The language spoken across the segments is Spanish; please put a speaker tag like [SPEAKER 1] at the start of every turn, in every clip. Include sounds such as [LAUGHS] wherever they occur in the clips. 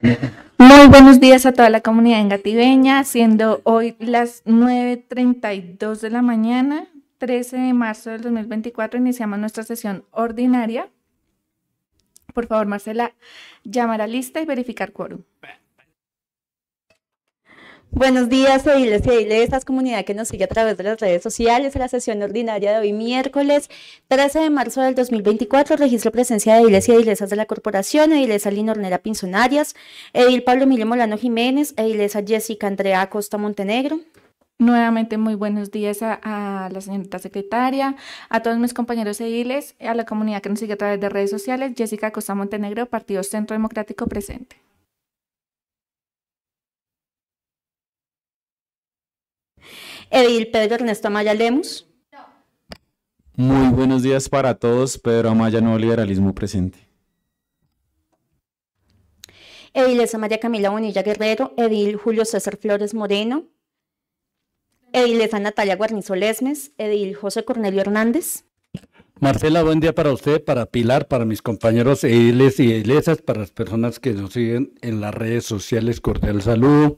[SPEAKER 1] Muy buenos días a toda la comunidad engativeña, siendo hoy las 9.32 de la mañana, 13 de marzo del 2024, iniciamos nuestra sesión ordinaria. Por favor, Marcela, llamar a lista
[SPEAKER 2] y verificar quórum. Buenos días, ediles y ediles, comunidad que nos sigue a través de las redes sociales. La sesión ordinaria de hoy, miércoles 13 de marzo del 2024, registro presencia de ediles y edilesas de la corporación, edilesa Ornera Pinzonarias, edil Pablo Emilio Molano Jiménez, edilesa Jessica Andrea Costa Montenegro, Nuevamente muy buenos días a, la señorita secretaria, a todos mis compañeros
[SPEAKER 1] ediles, a la comunidad que nos sigue a través de redes sociales, Jessica Costa Montenegro, Partido Centro Democrático Presente.
[SPEAKER 2] Edil Pedro Ernesto Amaya Lemus.
[SPEAKER 3] Muy buenos días para todos. Pedro Amaya, Nuevo Liberalismo Presente.
[SPEAKER 2] Edilesa María Camila Bonilla Guerrero, Edil Julio César Flores Moreno, Edilesa Natalia Guarnizo Lesmes, Edil José Cornelio Hernández.
[SPEAKER 3] Marcela, buen día para usted, para Pilar, para mis compañeros ediles y edilesas, para las personas que nos siguen en las redes sociales. Cordial saludo.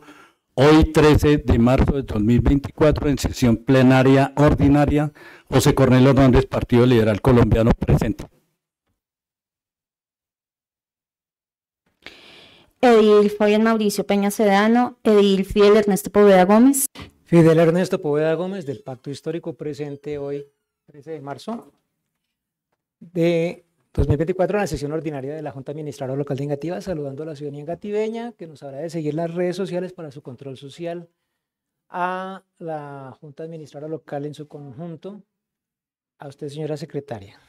[SPEAKER 3] Hoy, 13 de marzo de 2024, en sesión plenaria ordinaria, José Cornelio Hernández, Partido Liberal
[SPEAKER 1] Colombiano, presente.
[SPEAKER 2] Edil Fabián Mauricio Peña Sedano, Edil Fidel Ernesto Poveda Gómez.
[SPEAKER 3] Fidel Ernesto Poveda Gómez, del Pacto Histórico, presente hoy, 13 de marzo.
[SPEAKER 4] De 2024 en la sesión ordinaria de la Junta Administradora Local de Engativá, saludando a la ciudadanía engativeña que nos habrá de seguir las redes sociales para su control social, a la Junta Administradora Local en su conjunto, a usted señora secretaria.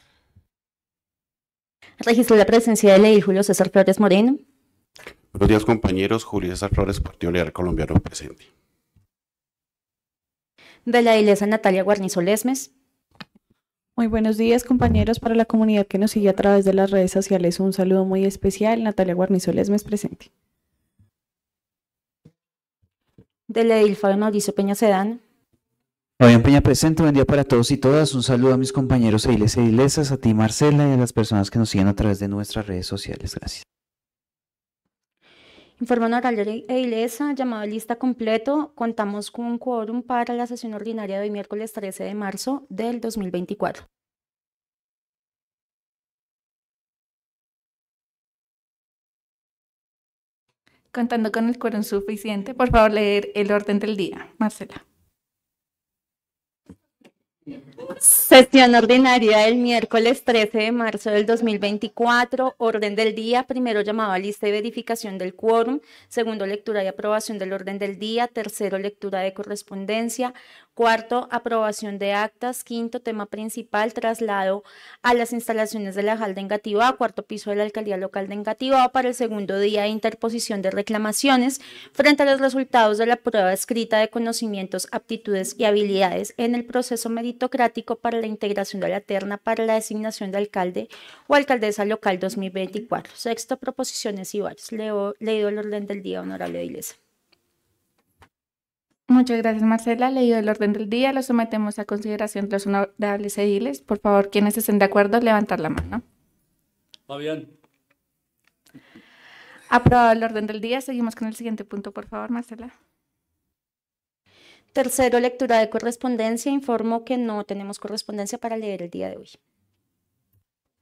[SPEAKER 2] Registro la presencia de ley, Julio César Flores Moreno.
[SPEAKER 3] Buenos días compañeros, Julio César Flores, Partido Leal Colombiano presente.
[SPEAKER 2] De la iglesia Natalia Guarnizo Lesmes.
[SPEAKER 4] Muy buenos días, compañeros. Para la comunidad que nos sigue a través de las redes sociales, un saludo muy especial. Natalia Guarnizoles, me presente.
[SPEAKER 2] De la ILFA, dice Peña Sedán. Fabián Peña presente, buen día para todos y todas. Un saludo a mis compañeros e iglesias e a ti Marcela y a las personas que nos siguen a través de nuestras redes sociales. Gracias forma oral e ilesa, llamado lista completo, contamos con un quórum para la sesión ordinaria de miércoles 13 de marzo del 2024.
[SPEAKER 1] Contando con el quórum suficiente, por favor leer el orden del día. Marcela.
[SPEAKER 2] Sesión ordinaria del miércoles 13 de marzo del 2024, orden del día, primero llamado lista y verificación del quórum, segundo lectura y aprobación del orden del día, tercero lectura de correspondencia, Cuarto, aprobación de actas. Quinto, tema principal, traslado a las instalaciones de la Jalda de cuarto piso de la Alcaldía Local de Engativá, para el segundo día de interposición de reclamaciones frente a los resultados de la prueba escrita de conocimientos, aptitudes y habilidades en el proceso meritocrático para la integración de la terna para la designación de alcalde o alcaldesa local 2024. Sexto, proposiciones y varios. Leo, leído el orden del día, honorable iglesia
[SPEAKER 1] Muchas gracias, Marcela. Leído el orden del día, lo sometemos a consideración de los honorables ediles. Por favor, quienes estén de acuerdo, levantar la mano. bien. Aprobado
[SPEAKER 2] el orden del día. Seguimos con el siguiente punto, por favor, Marcela. Tercero, lectura de correspondencia. Informo que no tenemos correspondencia para leer el día de hoy.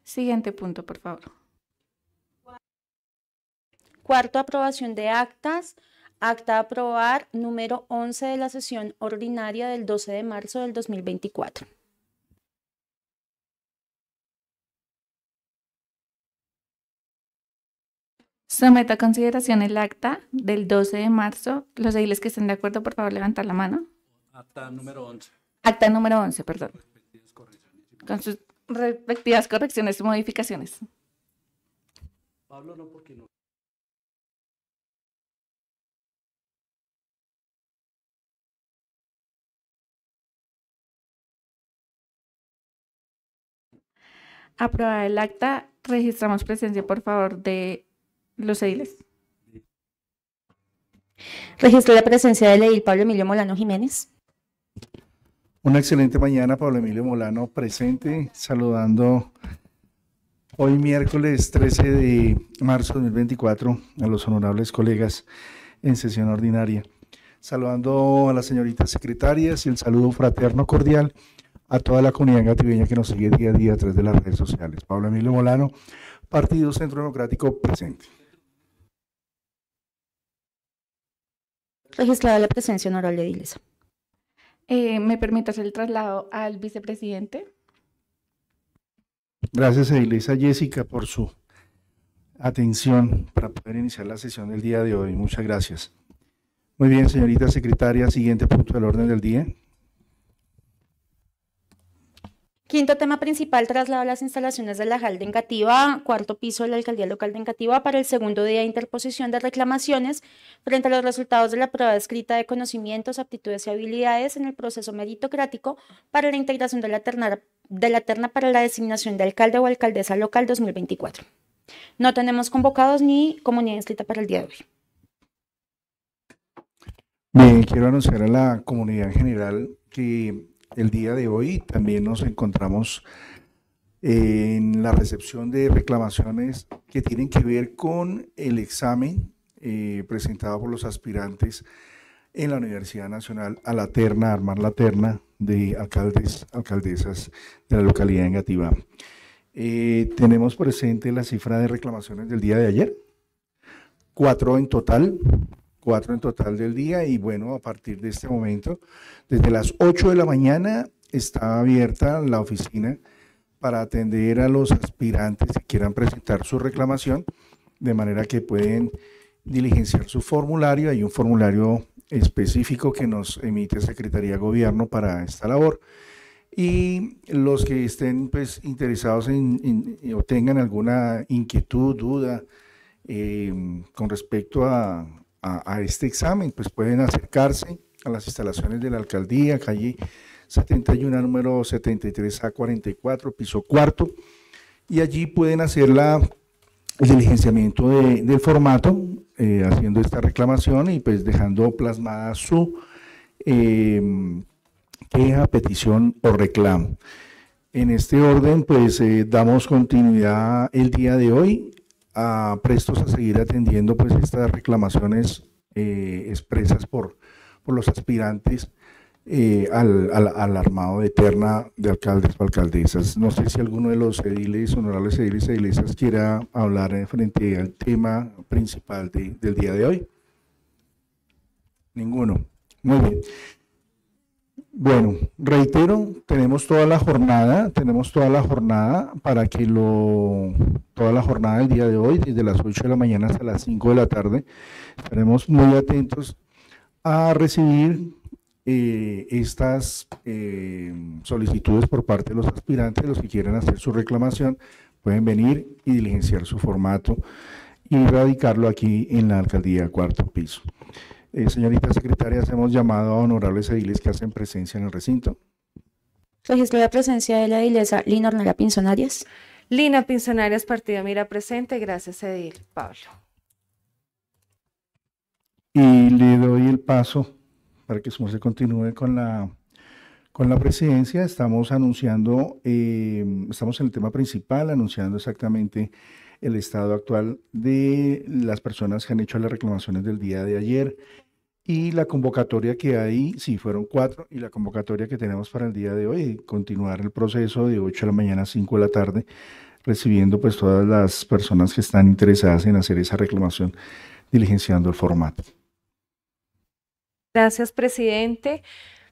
[SPEAKER 2] Siguiente punto, por favor. Cuarto, aprobación de actas. Acta aprobar número 11 de la sesión ordinaria del 12 de marzo del 2024. Someto a
[SPEAKER 1] consideración el acta del 12 de marzo. Los ediles que estén de acuerdo, por favor, levantar la mano. Acta número 11. Acta número 11, perdón. Con sus respectivas correcciones y modificaciones. Pablo, no, porque no. Aprobada el acta, registramos presencia, por favor, de los ediles.
[SPEAKER 2] Registro la presencia del edil Pablo Emilio Molano Jiménez.
[SPEAKER 3] Una excelente mañana, Pablo Emilio Molano presente, saludando hoy miércoles 13 de marzo de 2024 a los honorables colegas en sesión ordinaria. Saludando a las señoritas secretarias y el saludo fraterno cordial a toda la comunidad gativeña que nos sigue día a día a través de las redes sociales. Pablo Emilio Molano, Partido Centro Democrático presente.
[SPEAKER 2] Registrada la presencia honorable de
[SPEAKER 1] eh, ¿Me permite hacer el traslado al vicepresidente?
[SPEAKER 3] Gracias a Ilesa Jessica por su atención para poder iniciar la sesión del día de hoy. Muchas gracias. Muy bien, señorita secretaria, siguiente punto del orden del día.
[SPEAKER 2] Quinto tema principal, traslado a las instalaciones de la JAL de cuarto piso de la Alcaldía Local de para el segundo día de interposición de reclamaciones frente a los resultados de la prueba escrita de conocimientos, aptitudes y habilidades en el proceso meritocrático para la integración de la terna, de la terna para la designación de alcalde o alcaldesa local 2024. No tenemos convocados ni comunidad inscrita para el día de hoy.
[SPEAKER 3] Bien, quiero anunciar a la comunidad en general que el día de hoy también nos encontramos eh, en la recepción de reclamaciones que tienen que ver con el examen eh, presentado por los aspirantes en la Universidad Nacional a la terna, armar la terna de alcaldes, alcaldesas de la localidad de Engativá. Eh, tenemos presente la cifra de reclamaciones del día de ayer, cuatro en total, cuatro en total del día y bueno, a partir de este momento, desde las ocho de la mañana está abierta la oficina para atender a los aspirantes que quieran presentar su reclamación, de manera que pueden diligenciar su formulario. Hay un formulario específico que nos emite Secretaría de Gobierno para esta labor. Y los que estén pues, interesados en, eh, o tengan alguna inquietud, duda eh, con respecto a, a, este examen, pues pueden acercarse a las instalaciones de la alcaldía, calle 71, número 73 a 44, piso cuarto, y allí pueden hacer la, el diligenciamiento de, del formato, eh, haciendo esta reclamación y pues dejando plasmada su em, queja, petición o reclamo. En este orden, pues eh, damos continuidad el día de hoy Ah, prestos a seguir atendiendo pues estas reclamaciones eh, expresas por, por los aspirantes eh, al, armado eterna de alcaldes o alcaldesas. No sé si alguno de los ediles, honorables ediles y edilesas quiera hablar eh, frente al tema principal del día de hoy. Ninguno. Muy bien. Bueno, reitero, tenemos toda la jornada, tenemos toda la jornada para que lo, toda la jornada del día de hoy, desde las 8 de la mañana hasta las 5 de la tarde, estaremos muy atentos a recibir eh, estas eh, solicitudes por parte de los aspirantes, los que quieran hacer su reclamación, pueden venir y diligenciar su formato y radicarlo aquí en la alcaldía cuarto piso. Eh, señorita secretaria, hacemos llamado a honorables ediles que hacen presencia en el recinto.
[SPEAKER 2] Registro la presencia de la edilesa Lina Ornella Pinzonarias.
[SPEAKER 4] Lina Pinzonarias, partido Mira presente. Gracias, Edil. Pablo.
[SPEAKER 3] Y le doy el paso para que se continúe con la, con la presidencia. Estamos anunciando, eh, estamos en el tema principal, anunciando exactamente el estado actual de las personas que han hecho las reclamaciones del día de ayer y la convocatoria que hay, sí, fueron cuatro, y la convocatoria que tenemos para el día de hoy, continuar el proceso de 8 de la mañana a 5 de la tarde, recibiendo pues todas las personas que están interesadas en hacer esa reclamación, diligenciando el formato.
[SPEAKER 4] Gracias, presidente.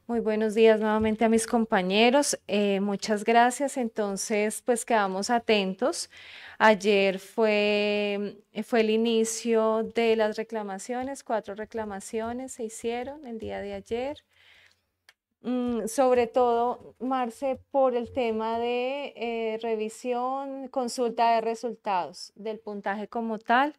[SPEAKER 4] Muy buenos días nuevamente a mis compañeros. Eh, muchas gracias. Entonces, pues quedamos atentos. Ayer eh, fue, el inicio de las reclamaciones, cuatro reclamaciones se hicieron el día de ayer. Mm, sobre todo, Marce, por el tema de eh, revisión, consulta de resultados del puntaje como tal.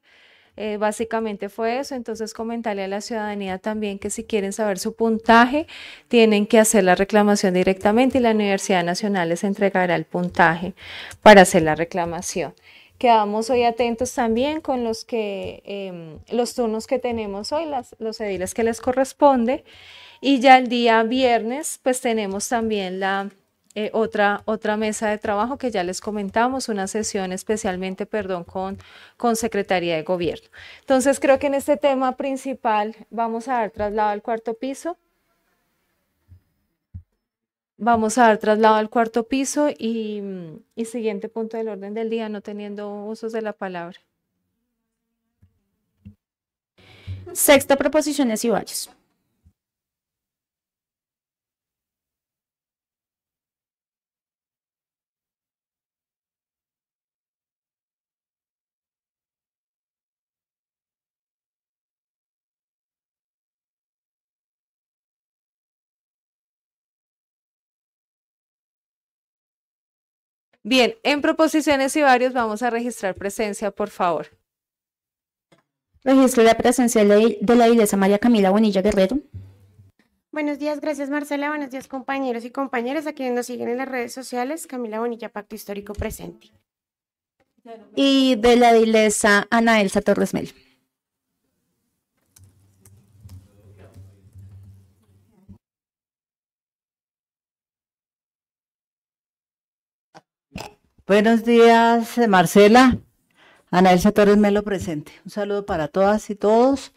[SPEAKER 4] Eh, básicamente fue eso, entonces comentarle a la ciudadanía también que si quieren saber su puntaje, tienen que hacer la reclamación directamente y la Universidad Nacional les entregará el puntaje para hacer la reclamación. Quedamos hoy atentos también con los, que, em, los turnos que tenemos hoy, los ediles que les corresponde. Y ya el día viernes, pues tenemos también la eh, otra, otra mesa de trabajo que ya les comentamos, una sesión especialmente, perdón, con, con Secretaría de Gobierno. Entonces creo que en este tema principal vamos a dar traslado al cuarto piso. Vamos a dar traslado al cuarto piso y, siguiente punto del orden del día, no teniendo usos de la palabra.
[SPEAKER 2] Sexta proposiciones y varios.
[SPEAKER 4] Bien, en proposiciones y varios vamos a registrar presencia, por favor.
[SPEAKER 2] Registro la presencia de la iglesia María Camila Bonilla Guerrero.
[SPEAKER 4] Buenos días, gracias
[SPEAKER 2] Marcela, buenos días compañeros y compañeras a quienes nos siguen en las redes sociales, Camila Bonilla, Pacto Histórico Presente. Y de la iglesia Ana Elsa Torres Mel.
[SPEAKER 4] Buenos días, eh, Marcela. Ana Elsa Torres Melo presente. Un saludo para todas y todos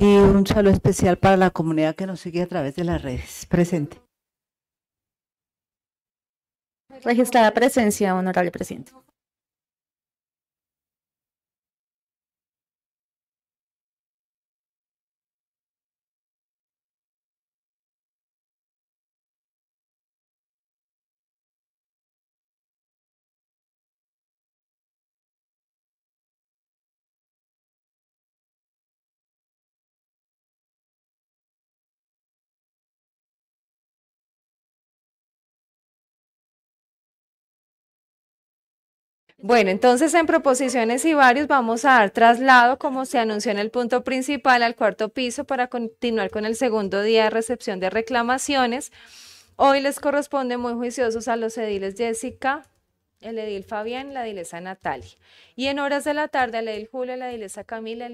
[SPEAKER 4] y un saludo especial para la comunidad que nos sigue a través de las redes. Presente. Registrada presencia, honorable presidente. Bueno, entonces en proposiciones y varios vamos a dar traslado, como se anunció en el punto principal, al cuarto piso para continuar con el segundo día de recepción de reclamaciones. Hoy les corresponde muy juiciosos a los ediles Jessica, el edil Fabián, la edilesa Natalia. Y en horas de la tarde al edil Julio, la edilesa Camila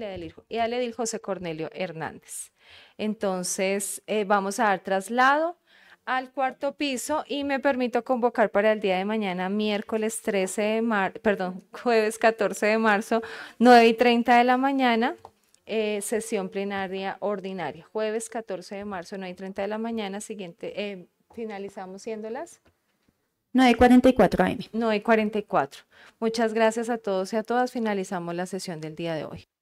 [SPEAKER 4] y al edil José Cornelio Hernández. Entonces eh, vamos a dar traslado al cuarto piso y me permito convocar para el día de mañana, miércoles 13 [LAUGHS] de marzo, perdón, jueves 14 de marzo, 9 y 30 de la mañana, eh, sesión plenaria ordinaria. Jueves 14 de marzo, 9 y 30 de la mañana, siguiente, eh, finalizamos siéndolas.
[SPEAKER 2] 9.44 AM.
[SPEAKER 4] 44. Muchas gracias a todos y a todas. Finalizamos la sesión del día de hoy.